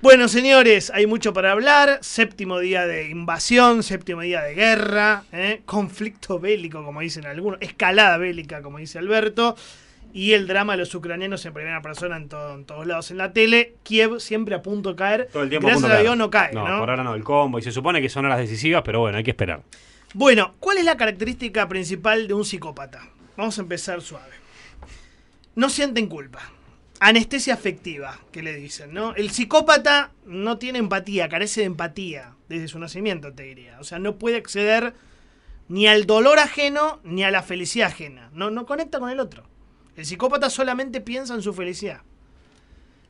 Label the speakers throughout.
Speaker 1: Bueno, señores, hay mucho para hablar. Séptimo día de invasión, séptimo día de guerra, ¿eh? conflicto bélico, como dicen algunos, escalada bélica, como dice Alberto, y el drama de los ucranianos en primera persona en, todos lados en la tele. Kiev siempre a punto de caer. Todo el tiempo Gracias a, Dios no cae. No, no, por ahora no, el combo. Y se supone que son horas decisivas, pero bueno, hay que esperar. Bueno, ¿cuál es la característica principal de un psicópata? Vamos a empezar suave. No sienten culpa Anestesia afectiva, que le dicen, ¿no? El psicópata no tiene empatía, carece de empatía desde su nacimiento, te diría. O sea, no puede acceder ni al dolor ajeno ni a la felicidad ajena. No, no conecta con el otro. El psicópata solamente piensa en su felicidad.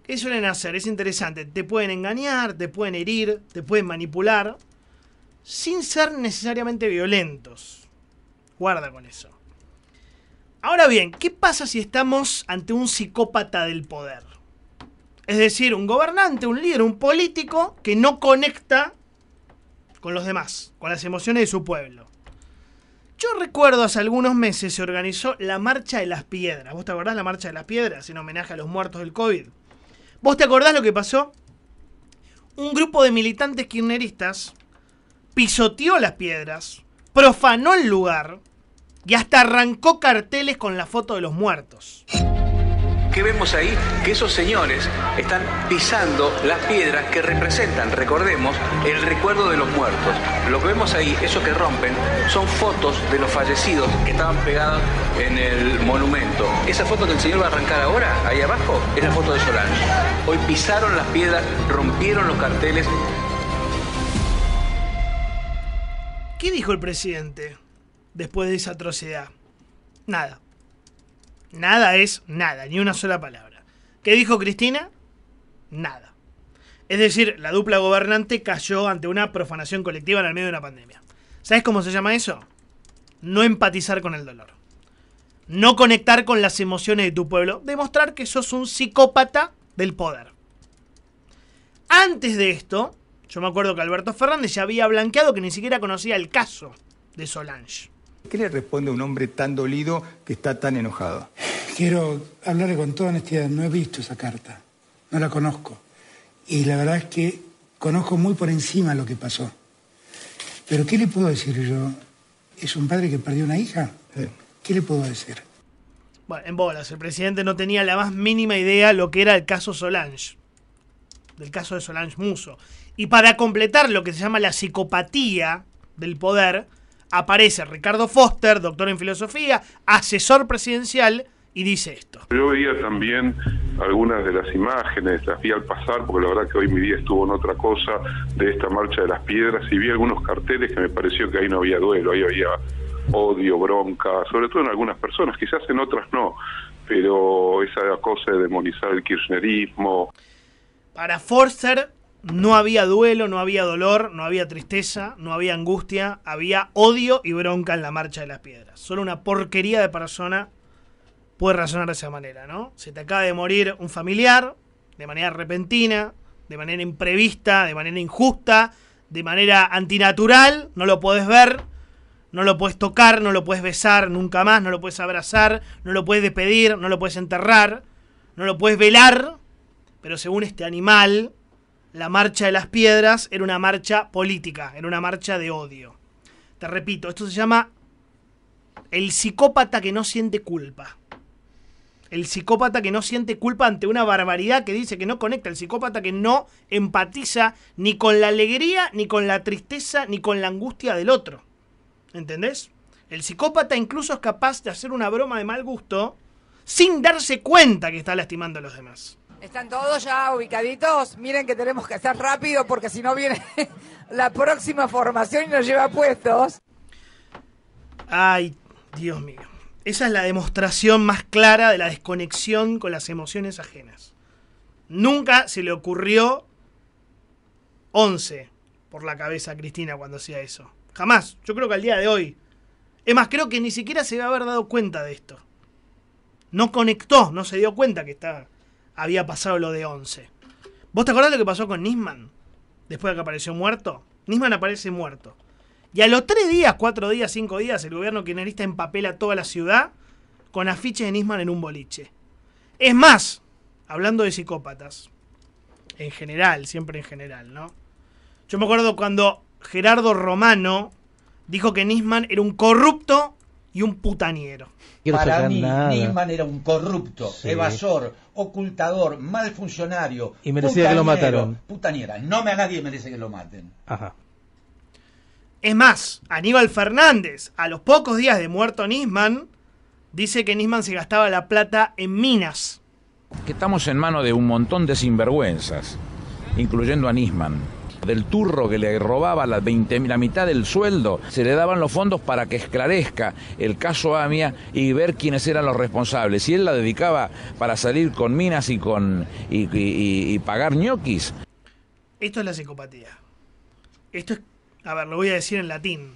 Speaker 1: ¿Qué suelen hacer? Es interesante. Te pueden engañar, te pueden herir, te pueden manipular, sin ser necesariamente violentos. Guarda con eso. Ahora bien, ¿qué pasa si estamos ante un psicópata del poder? Es decir, un gobernante, un líder, un político que no conecta con los demás, con las emociones de su pueblo. Yo recuerdo hace algunos meses se organizó la Marcha de las Piedras. ¿Vos te acordás la Marcha de las Piedras en homenaje a los muertos del COVID? ¿Vos te acordás lo que pasó? Un grupo de militantes kirchneristas pisoteó las piedras, profanó el lugar, y hasta arrancó carteles con la foto de los muertos. ¿Qué vemos ahí? Que esos señores están pisando las piedras que representan, recordemos, el recuerdo de los muertos. Lo que vemos ahí, eso que rompen, son fotos de los fallecidos que estaban pegados en el monumento. Esa foto que el señor va a arrancar ahora, ahí abajo, es la foto de Solange. Hoy pisaron las piedras, rompieron los carteles. ¿Qué dijo el presidente? después de esa atrocidad? Nada. Nada es nada, ni una sola palabra. ¿Qué dijo Cristina? Nada. Es decir, la dupla gobernante cayó ante una profanación colectiva en el medio de una pandemia. ¿Sabes cómo se llama eso? No empatizar con el dolor. No conectar con las emociones de tu pueblo. Demostrar que sos un psicópata del poder. Antes de esto, yo me acuerdo que Alberto Fernández ya había blanqueado que ni siquiera conocía el caso de Solange. ¿Qué le responde a un hombre tan dolido que está tan enojado? Quiero hablarle con toda honestidad, no he visto esa carta, no la conozco. Y la verdad es que conozco muy por encima lo que pasó. Pero ¿qué le puedo decir yo? Es un padre que perdió una hija. ¿Qué le puedo decir? Bueno, en bolas, el presidente no tenía la más mínima idea lo que era el caso Solange, del caso de Solange Muso. Y para completar lo que se llama la psicopatía del poder, aparece Ricardo Foster, doctor en filosofía, asesor presidencial, y dice esto. Yo veía también algunas de las imágenes, las vi al pasar, porque la verdad que hoy mi día estuvo en otra cosa, de esta marcha de las piedras, y vi algunos carteles que me pareció que ahí no había duelo, ahí había odio, bronca, sobre todo en algunas personas, quizás en otras no, pero esa cosa de demonizar el kirchnerismo. Para Forster, no había duelo, no había dolor, no había tristeza, no había angustia, había odio y bronca en la marcha de las piedras. Solo una porquería de persona puede razonar de esa manera, ¿no? Se te acaba de morir un familiar de manera repentina, de manera imprevista, de manera injusta, de manera antinatural, no lo puedes ver, no lo puedes tocar, no lo puedes besar nunca más, no lo puedes abrazar, no lo puedes despedir, no lo puedes enterrar, no lo puedes velar, pero según este animal, la marcha de las piedras era una marcha política, era una marcha de odio. Te repito, esto se llama el psicópata que no siente culpa. El psicópata que no siente culpa ante una barbaridad que dice que no conecta. El psicópata que no empatiza ni con la alegría, ni con la tristeza, ni con la angustia del otro. ¿Entendés? El psicópata incluso es capaz de hacer una broma de mal gusto sin darse cuenta que está lastimando a los demás. ¿Están todos ya ubicaditos? Miren que tenemos que hacer rápido porque si no viene la próxima formación y nos lleva puestos. Ay, Dios mío. Esa es la demostración más clara de la desconexión con las emociones ajenas. Nunca se le ocurrió 11 por la cabeza a Cristina cuando hacía eso. Jamás. Yo creo que al día de hoy. Es más, creo que ni siquiera se va a haber dado cuenta de esto. No conectó, no se dio cuenta que estaba había pasado lo de 11. ¿Vos te acordás lo que pasó con Nisman? Después de que apareció muerto. Nisman aparece muerto. Y a los tres días, cuatro días, cinco días, el gobierno kirchnerista empapela toda la ciudad con afiches de Nisman en un boliche. Es más, hablando de psicópatas, en general, siempre en general, ¿no? Yo me acuerdo cuando Gerardo Romano dijo que Nisman era un corrupto y un putaniero. Para mí, Nisman era un corrupto, evasor, ocultador, mal funcionario. Y merecía que lo mataron. no me a nadie merece que lo maten. Es más, Aníbal Fernández, a los pocos días de muerto Nisman, dice que Nisman se gastaba la plata en minas. Que estamos en mano de un montón de sinvergüenzas, incluyendo a Nisman del turro que le robaba la, mitad del sueldo, se le daban los fondos para que esclarezca el caso AMIA y ver quiénes eran los responsables. Y él la dedicaba para salir con minas y, con, y, pagar ñoquis. Esto es la psicopatía. Esto es, a ver, lo voy a decir en latín.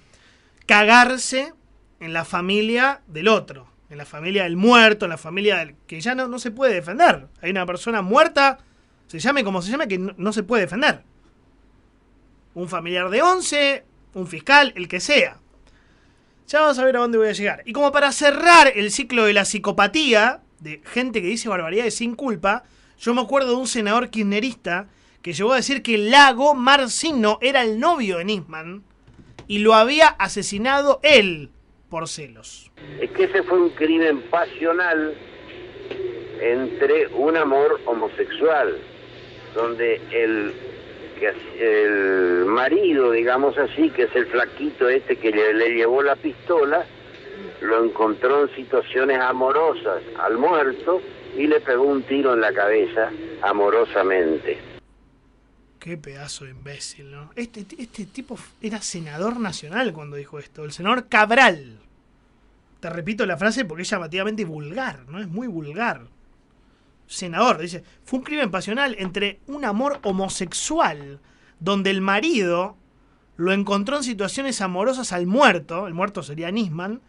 Speaker 1: Cagarse en la familia del otro, en la familia del muerto, en la familia del que ya no, no se puede defender. Hay una persona muerta, se llame como se llame, que no se puede defender un familiar de 11, un fiscal, el que sea. Ya vamos a ver a dónde voy a llegar. Y como para cerrar el ciclo de la psicopatía, de gente que dice barbaridades sin culpa, yo me acuerdo de un senador kirchnerista que llegó a decir que Lago Marcino era el novio de Nisman y lo había asesinado él por celos. Es que ese fue un crimen pasional entre un amor homosexual, donde el el marido, digamos así, que es el flaquito este que le, llevó la pistola, lo encontró en situaciones amorosas al muerto y le pegó un tiro en la cabeza amorosamente. Qué pedazo de imbécil, ¿no? Este, este tipo era senador nacional cuando dijo esto, el senador Cabral. Te repito la frase porque es llamativamente vulgar, ¿no? Es muy vulgar senador, dice, fue un crimen pasional entre un amor homosexual, donde el marido lo encontró en situaciones amorosas al muerto, el muerto sería Nisman,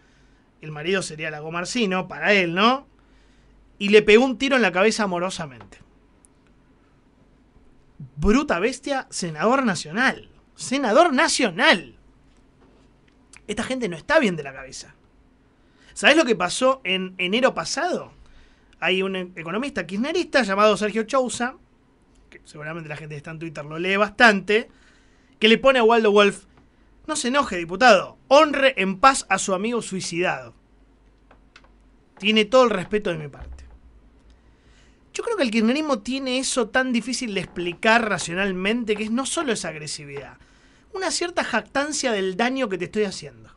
Speaker 1: el marido sería Lago Marcino, para él, ¿no? Y le pegó un tiro en la cabeza amorosamente. Bruta bestia, senador nacional. Senador nacional. Esta gente no está bien de la cabeza. ¿Sabes lo que pasó en enero pasado? hay un economista kirchnerista llamado Sergio Chousa, que seguramente la gente que está en Twitter lo lee bastante, que le pone a Waldo Wolf, no se enoje, diputado, honre en paz a su amigo suicidado. Tiene todo el respeto de mi parte. Yo creo que el kirchnerismo tiene eso tan difícil de explicar racionalmente, que es no solo esa agresividad, una cierta jactancia del daño que te estoy haciendo.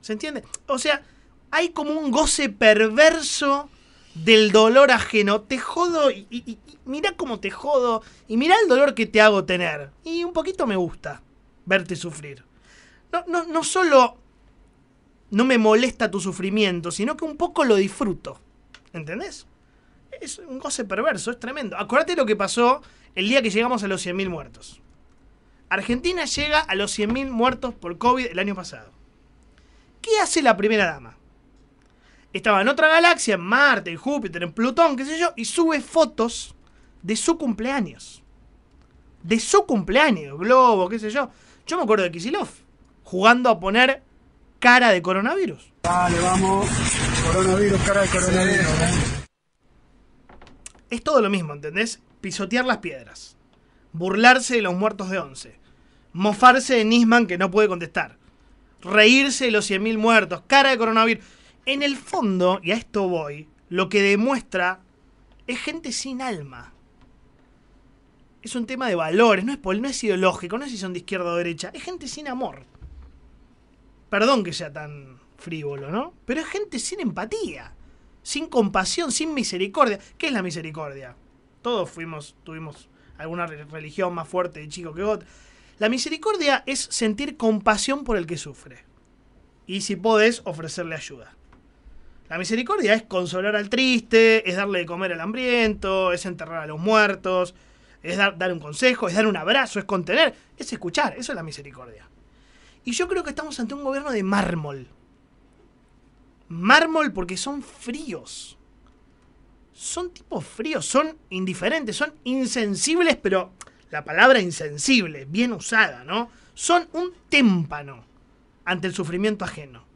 Speaker 1: ¿Se entiende? O sea, hay como un goce perverso del dolor ajeno. Te jodo y, mira cómo te jodo y mira el dolor que te hago tener. Y un poquito me gusta verte sufrir. No, no, no solo no me molesta tu sufrimiento, sino que un poco lo disfruto. ¿Entendés? Es un goce perverso, es tremendo. acuérdate lo que pasó el día que llegamos a los 100.000 muertos. Argentina llega a los 100.000 muertos por COVID el año pasado. ¿Qué hace la primera dama? estaba en otra galaxia, en Marte, en Júpiter, en Plutón, qué sé yo, y sube fotos de su cumpleaños. De su cumpleaños, globo, qué sé yo. Yo me acuerdo de Kisilov jugando a poner cara de coronavirus. Vale, vamos. Coronavirus, cara de coronavirus. ¿eh? Es todo lo mismo, ¿entendés? Pisotear las piedras. Burlarse de los muertos de once. Mofarse de Nisman que no puede contestar. Reírse de los 100.000 muertos. Cara de coronavirus. En el fondo, y a esto voy, lo que demuestra es gente sin alma. Es un tema de valores, no es, no es ideológico, no es si son de izquierda o derecha, es gente sin amor. Perdón que sea tan frívolo, ¿no? Pero es gente sin empatía, sin compasión, sin misericordia. ¿Qué es la misericordia? Todos fuimos, tuvimos alguna religión más fuerte de chico que otra. La misericordia es sentir compasión por el que sufre. Y si podés, ofrecerle ayuda. La misericordia es consolar al triste, es darle de comer al hambriento, es enterrar a los muertos, es dar, un consejo, es dar un abrazo, es contener, es escuchar. Eso es la misericordia. Y yo creo que estamos ante un gobierno de mármol. Mármol porque son fríos. Son tipos fríos, son indiferentes, son insensibles, pero la palabra insensible, bien usada, ¿no? Son un témpano ante el sufrimiento ajeno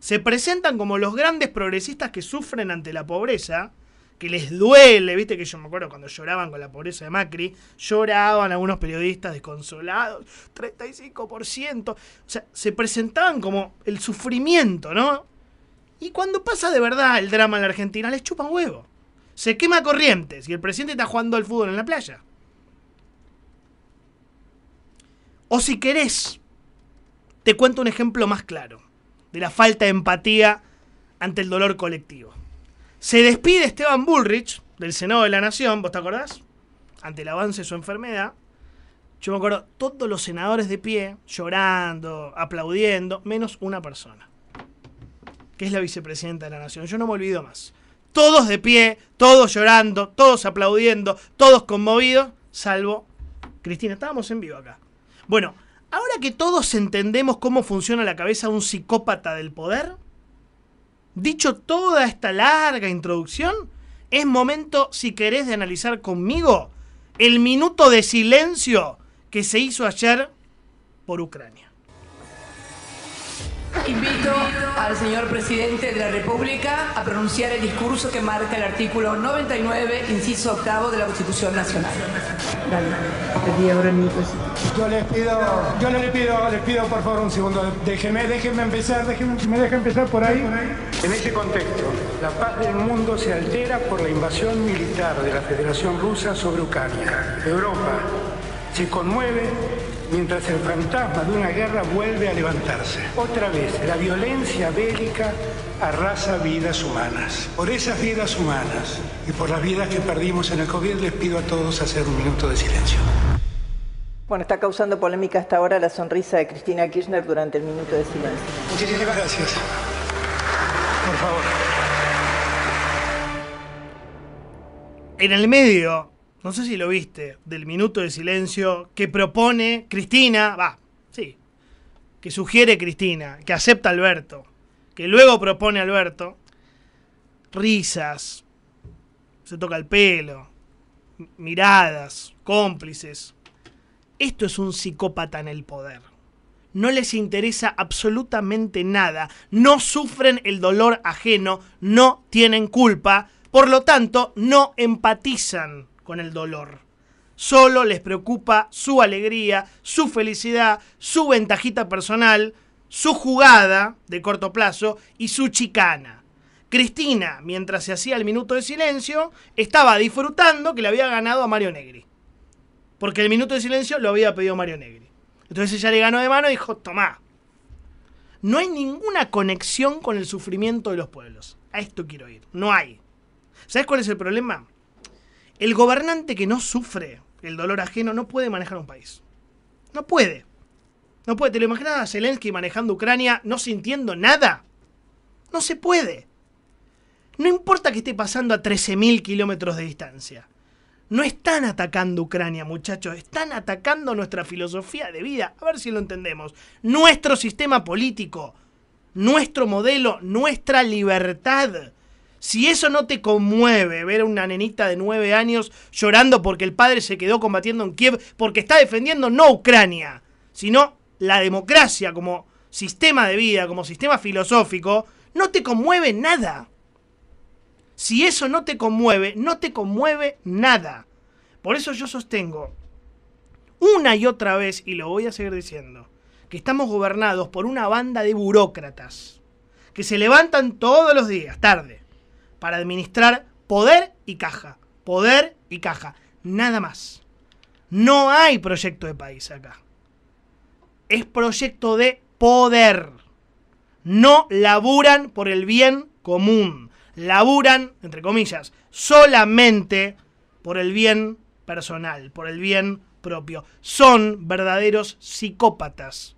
Speaker 1: se presentan como los grandes progresistas que sufren ante la pobreza, que les duele, viste que yo me acuerdo cuando lloraban con la pobreza de Macri, lloraban algunos periodistas desconsolados, 35%, o sea, se presentaban como el sufrimiento, ¿no? Y cuando pasa de verdad el drama en la Argentina, les chupan huevo. Se quema corrientes y el presidente está jugando al fútbol en la playa. O si querés, te cuento un ejemplo más claro de la falta de empatía ante el dolor colectivo. Se despide Esteban Bullrich del Senado de la Nación, ¿vos te acordás? Ante el avance de su enfermedad. Yo me acuerdo, todos los senadores de pie, llorando, aplaudiendo, menos una persona, que es la vicepresidenta de la Nación. Yo no me olvido más. Todos de pie, todos llorando, todos aplaudiendo, todos conmovidos, salvo Cristina. Estábamos en vivo acá. Bueno, Ahora que todos entendemos cómo funciona la cabeza de un psicópata del poder, dicho toda esta larga introducción, es momento, si querés, de analizar conmigo el minuto de silencio que se hizo ayer por Ucrania. Invito al señor presidente de la República a pronunciar el discurso que marca el artículo 99, inciso octavo de la Constitución Nacional. Dale, Yo les pido, yo les pido, les pido por favor un segundo, déjenme, déjenme empezar, déjenme, me empezar por ahí. En ese contexto, la paz del mundo se altera por la invasión militar de la Federación Rusa sobre Ucrania. Europa se conmueve mientras el fantasma de una guerra vuelve a levantarse. Otra vez, la violencia bélica arrasa vidas humanas. Por esas vidas humanas y por las vidas que perdimos en el COVID, les pido a todos hacer un minuto de silencio. Bueno, está causando polémica hasta ahora la sonrisa de Cristina Kirchner durante el minuto de silencio. Muchísimas gracias. Por favor. En el medio no sé si lo viste, del minuto de silencio que propone Cristina, va, sí, que sugiere Cristina, que acepta Alberto, que luego propone Alberto, risas, se toca el pelo, miradas, cómplices. Esto es un psicópata en el poder. No les interesa absolutamente nada, no sufren el dolor ajeno, no tienen culpa, por lo tanto no empatizan con el dolor. Solo les preocupa su alegría, su felicidad, su ventajita personal, su jugada de corto plazo y su chicana. Cristina, mientras se hacía el minuto de silencio, estaba disfrutando que le había ganado a Mario Negri. Porque el minuto de silencio lo había pedido Mario Negri. Entonces ella le ganó de mano y dijo, tomá. No hay ninguna conexión con el sufrimiento de los pueblos. A esto quiero ir. No hay. ¿Sabes cuál es el problema? El gobernante que no sufre el dolor ajeno no puede manejar un país. No puede. No puede. ¿Te lo imaginas a Zelensky manejando Ucrania no sintiendo nada? No se puede. No importa que esté pasando a 13.000 kilómetros de distancia. No están atacando Ucrania, muchachos. Están atacando nuestra filosofía de vida. A ver si lo entendemos. Nuestro sistema político. Nuestro modelo. Nuestra libertad. Si eso no te conmueve, ver a una nenita de nueve años llorando porque el padre se quedó combatiendo en Kiev, porque está defendiendo no Ucrania, sino la democracia como sistema de vida, como sistema filosófico, no te conmueve nada. Si eso no te conmueve, no te conmueve nada. Por eso yo sostengo una y otra vez, y lo voy a seguir diciendo, que estamos gobernados por una banda de burócratas que se levantan todos los días, tarde, para administrar poder y caja. Poder y caja. Nada más. No hay proyecto de país acá. Es proyecto de poder. No laburan por el bien común. Laburan, entre comillas, solamente por el bien personal, por el bien propio. Son verdaderos psicópatas.